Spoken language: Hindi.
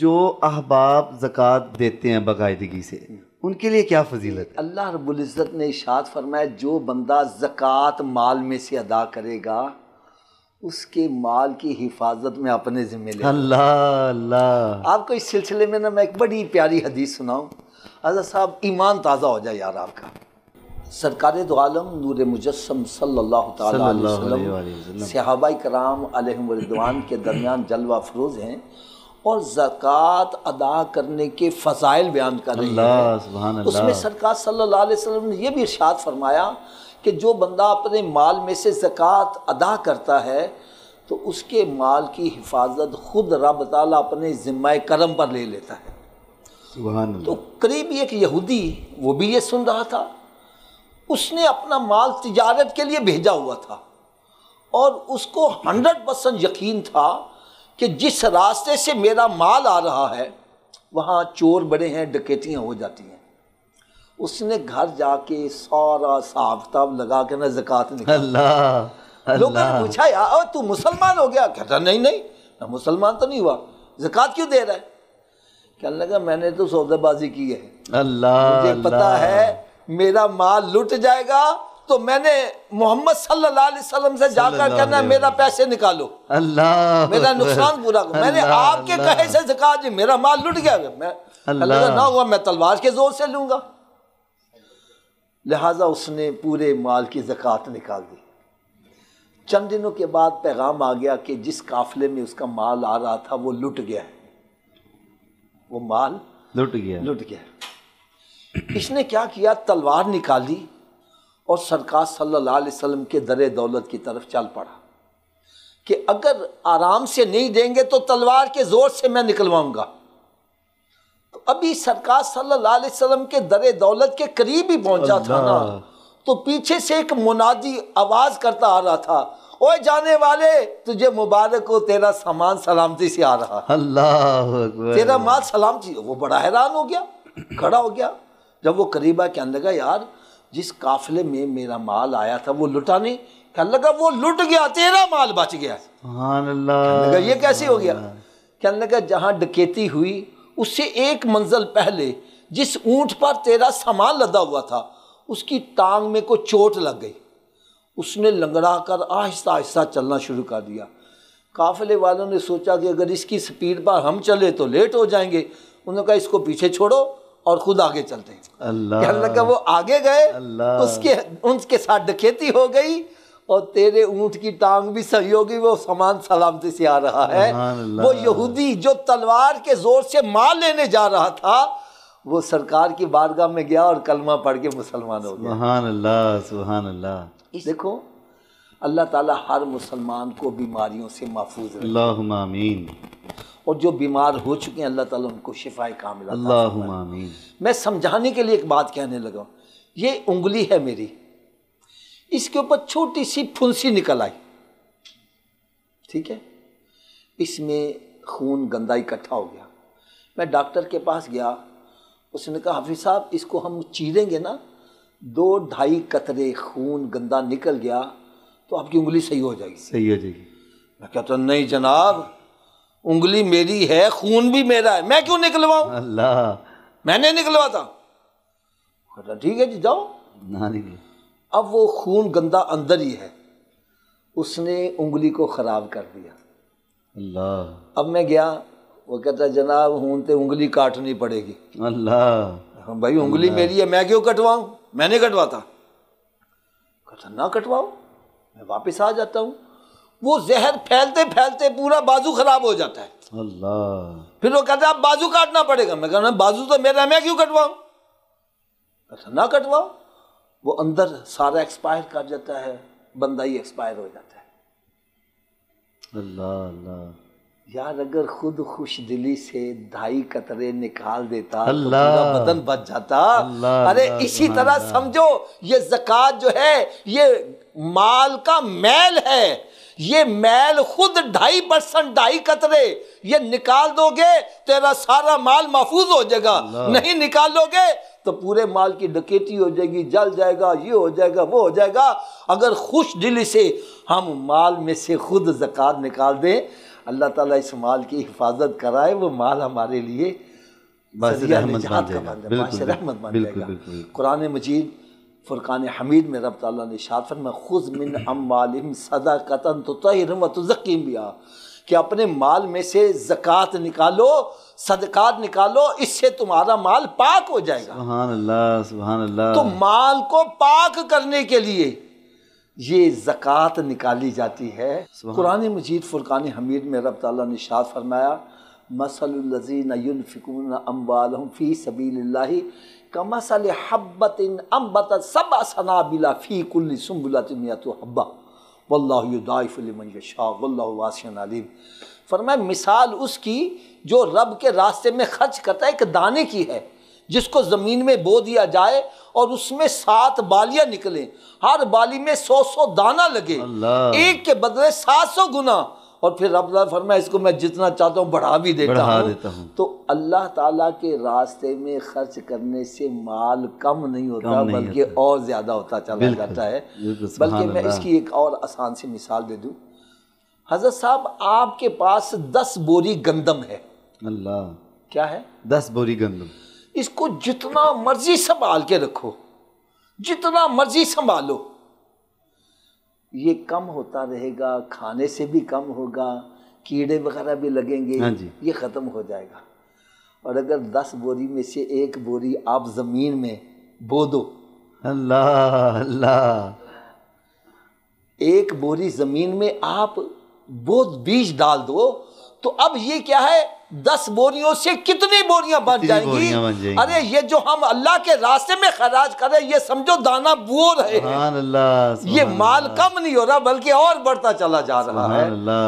जो अहबाब ज़क़़त देते हैं बाकायदगी से उनके लिए क्या फजीलत अल्लाह रबुल्ज़त ने इशात फरमाया जो बंदा ज़क़़त माल में से अदा करेगा उसके माल की हिफाजत में अपने ज़िम्मे ले अल्लाह अल्लाह आपको इस सिलसिले में ना मैं एक बड़ी प्यारी हदीस सुनाऊँ अजा साहब ईमान ताज़ा हो जाए यार आपका सरकार दो आलम नूर मुजस्म सल्ला सहाबा कराम अलहमरदवान के दरमियान जलवा फरोज़ हैं और ज़क़़त अदा करने के फ़ज़ाइल बयान कर रही है उसमें सरकार सल्लल्लाहु अलैहि वसल्लम ने यह भी इरशाद फरमाया कि जो बंदा अपने माल में से ज़क़़त अदा करता है तो उसके माल की हिफाजत खुद रब ताला अपने ज़िम्मे करम पर ले लेता है तो करीब एक यहूदी वो भी ये सुन रहा था उसने अपना माल तिजारत के लिए भेजा हुआ था और उसको हंड्रेड परसेंट यकीन था कि जिस रास्ते से मेरा माल आ रहा है वहाँ चोर बड़े हैं डकैतियाँ हो जाती हैं उसने घर जाके सारा साफ ताब लगा के ना जक़ात निकाला लोगों ने पूछा यार तू मुसलमान हो गया कहता नहीं नहीं मैं मुसलमान तो नहीं हुआ जक़ात क्यों दे रहा है कहने लगा मैंने तो सौदेबाजी की है अल्लाह मुझे पता है मेरा माल लुट जाएगा तो मैंने मोहम्मद सल्लल्लाहु अलैहि वसल्लम से जाकर कहना मेरा पैसे निकालो अल्लाह मेरा नुकसान पूरा करो मैंने आपके कहे से कहा जी मेरा माल लुट गया मैं अल्लाह ना हुआ मैं तलवार के जोर से लूंगा लिहाजा उसने पूरे माल की जक़ात निकाल दी चंद दिनों के बाद पैगाम आ गया कि जिस काफिले में उसका माल आ रहा था वो लुट गया है वो माल लुट गया लुट गया इसने क्या किया तलवार निकाली और सरकार सल्लल्लाहु अलैहि वसल्लम के दर दौलत की तरफ चल पड़ा कि अगर आराम से नहीं देंगे तो तलवार के ज़ोर से मैं निकलवाऊंगा तो अभी सरकार सल्लल्लाहु अलैहि वसल्लम के दर दौलत के करीब ही पहुंचा था ना तो पीछे से एक मुनादी आवाज़ करता आ रहा था ओए जाने वाले तुझे मुबारक हो तेरा सामान सलामती से आ रहा अल्लाह तेरा माल सलामती वो बड़ा हैरान हो गया खड़ा हो गया जब वो करीबा अंदर लगा यार जिस काफिले में मेरा माल आया था वो लुटा नहीं कहने लगा वो लुट गया तेरा माल बच गया लगा ये कैसे हो गया कहने लगा जहाँ डकेती हुई उससे एक मंजिल पहले जिस ऊंट पर तेरा सामान लदा हुआ था उसकी टांग में को चोट लग गई उसने लंगड़ा कर आहिस्ता आहिस्ता चलना शुरू कर दिया काफिले वालों ने सोचा कि अगर इसकी स्पीड पर हम चले तो लेट हो जाएंगे उन्होंने कहा इसको पीछे छोड़ो और खुद आगे चलते हैं अल्लाह अल्लाह का वो आगे गए उसके उनके साथ डकैती हो गई और तेरे ऊंट की टांग भी सही होगी वो समान सलामती से आ रहा है वो यहूदी जो तलवार के जोर से मार लेने जा रहा था वो सरकार की बारगाह में गया और कलमा पढ़ के मुसलमान हो गया सुहान अल्लाह सुहान देखो अल्लाह ताला हर मुसलमान को बीमारियों से महफूज रखे और जो बीमार हो चुके हैं अल्लाह ताला उनको शिफाए कामिल अल्लाह मैं समझाने के लिए एक बात कहने लगा ये उंगली है मेरी इसके ऊपर छोटी सी फुंसी निकल आई ठीक है इसमें खून गंदा इकट्ठा हो गया मैं डॉक्टर के पास गया उसने कहा हाफिज साहब इसको हम चीरेंगे ना दो ढाई कतरे खून गंदा निकल गया तो आपकी उंगली सही हो जाएगी सही हो जाएगी मैं कहता तो नहीं जनाब उंगली मेरी है खून भी मेरा है मैं क्यों निकलवाऊ अल्लाह मैंने निकलवाता था ठीक है जी जाओ ना अब वो खून गंदा अंदर ही है उसने उंगली को ख़राब कर दिया अल्लाह अब मैं गया वो कहता जनाब हूं तो उंगली काटनी पड़ेगी अल्लाह भाई उंगली मेरी है मैं क्यों कटवाऊ मैंने कटवाता कहता ना कटवाओ मैं वापस आ जाता हूँ वो जहर फैलते फैलते पूरा बाजू खराब हो जाता है अल्लाह फिर वो कहते हैं आप बाजू काटना पड़ेगा मैं कहना बाजू तो मेरा मैं क्यों कटवाऊ ना कटवाओ वो अंदर सारा एक्सपायर कर जाता है बंदा ही एक्सपायर हो जाता है अल्लाह अल्लाह यार अगर खुद खुश दिली से ढाई कतरे निकाल देता तो अल्लाह तो बदन बच जाता अरे इसी तरह समझो ये जक़ात जो है ये माल का मैल है ये मैल खुद ढाई परसेंट ढाई कतरे ये निकाल दोगे तेरा सारा माल महफूज हो जाएगा नहीं निकालोगे तो पूरे माल की डकेती हो जाएगी जल जाएगा ये हो जाएगा वो हो जाएगा अगर खुश दिली से हम माल में से खुद जक़ात निकाल दें अल्लाह ताला इस माल की हिफाजत कराए वो माल हमारे लिए बिल्कुल, बिल्कुल, बिल्कुल, बिल्कुल, बिल्कुल, बिल्कुल, बिल्कुल, कुरान मजीद फ़ुरक़ान हमीद में रब ताला ने शाद फरमा खुद मिन अम्बालिम सदा कतन तो तहरम तो जकीम भी कि अपने माल में से ज़क़़त निकालो सदकात निकालो इससे तुम्हारा माल पाक हो जाएगा सुभान अल्लाह सुभान अल्लाह तो माल को पाक करने के लिए ये ज़क़़त निकाली जाती है कुरान मजीद फ़ुरक़ान हमीद में रब ताला ने शाद फरमाया मसलजी नयनफ़िकून अम्बालम फ़ी सबील कमसल हब्बतिन अम्बत सब सना बिला फ़ी कुल्ली सुम्बुलतिनियत हब्बा वल्लाफ़ाह वल्लासन अलीम फरमाए मिसाल उसकी जो रब के रास्ते में खर्च करता है एक दाने की है जिसको ज़मीन में बो दिया जाए और उसमें सात बालियां निकलें हर बाली में सौ सौ दाना लगे एक के बदले सात सौ गुना और फिर रब फरमाया इसको मैं जितना चाहता हूँ बढ़ा भी देता हूँ तो अल्लाह ताला के रास्ते में खर्च करने से माल कम नहीं होता नहीं बल्कि होता। और ज़्यादा होता चला जाता है बल्कि मैं इसकी एक और आसान सी मिसाल दे दूँ हजरत साहब आपके पास दस बोरी गंदम है अल्लाह क्या है दस बोरी गंदम इसको जितना मर्जी संभाल के रखो जितना मर्जी संभालो ये कम होता रहेगा खाने से भी कम होगा कीड़े वगैरह भी लगेंगे हाँ ये ख़त्म हो जाएगा और अगर दस बोरी में से एक बोरी आप ज़मीन में बो दो अल्लाह अल्लाह एक बोरी ज़मीन में आप बो बीज डाल दो तो अब ये क्या है दस बोरियों से कितनी बोरियां बन जाएंगी अरे ये जो हम अल्लाह के रास्ते में खराज करें ये समझो दाना बो रहे हैं ये माल कम नहीं हो रहा बल्कि और बढ़ता चला जा रहा है